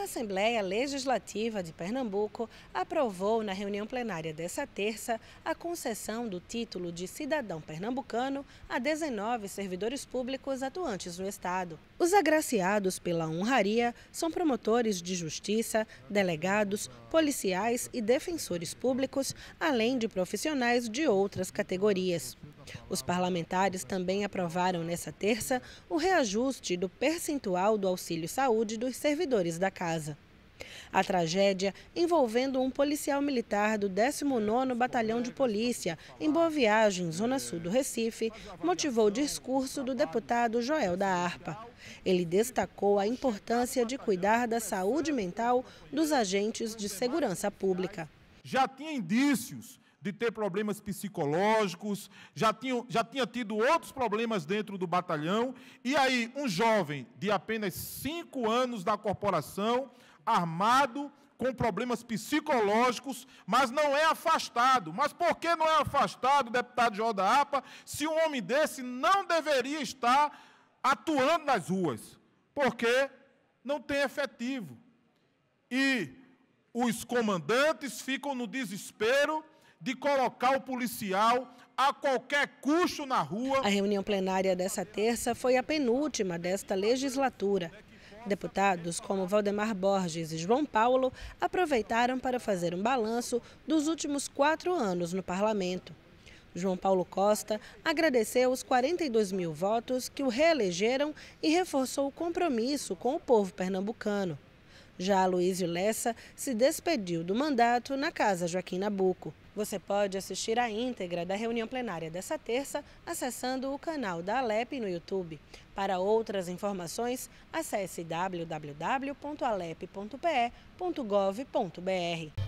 A Assembleia Legislativa de Pernambuco aprovou na reunião plenária dessa terça a concessão do título de cidadão pernambucano a 19 servidores públicos atuantes no Estado. Os agraciados pela honraria são promotores de justiça, delegados, policiais e defensores públicos, além de profissionais de outras categorias. Os parlamentares também aprovaram nessa terça o reajuste do percentual do auxílio saúde dos servidores da casa. A tragédia envolvendo um policial militar do 19º Batalhão de Polícia, em Boa Viagem, zona sul do Recife, motivou o discurso do deputado Joel da Arpa. Ele destacou a importância de cuidar da saúde mental dos agentes de segurança pública. Já tinha indícios de ter problemas psicológicos, já, tinham, já tinha tido outros problemas dentro do batalhão. E aí, um jovem de apenas cinco anos da corporação, armado, com problemas psicológicos, mas não é afastado. Mas por que não é afastado, deputado João da APA, se um homem desse não deveria estar atuando nas ruas? Porque não tem efetivo. E os comandantes ficam no desespero de colocar o policial a qualquer custo na rua. A reunião plenária dessa terça foi a penúltima desta legislatura. Deputados como Valdemar Borges e João Paulo aproveitaram para fazer um balanço dos últimos quatro anos no parlamento. João Paulo Costa agradeceu os 42 mil votos que o reelegeram e reforçou o compromisso com o povo pernambucano. Já Luísio Lessa se despediu do mandato na Casa Joaquim Nabuco. Você pode assistir a íntegra da reunião plenária dessa terça acessando o canal da Alep no YouTube. Para outras informações, acesse www.alep.pe.gov.br.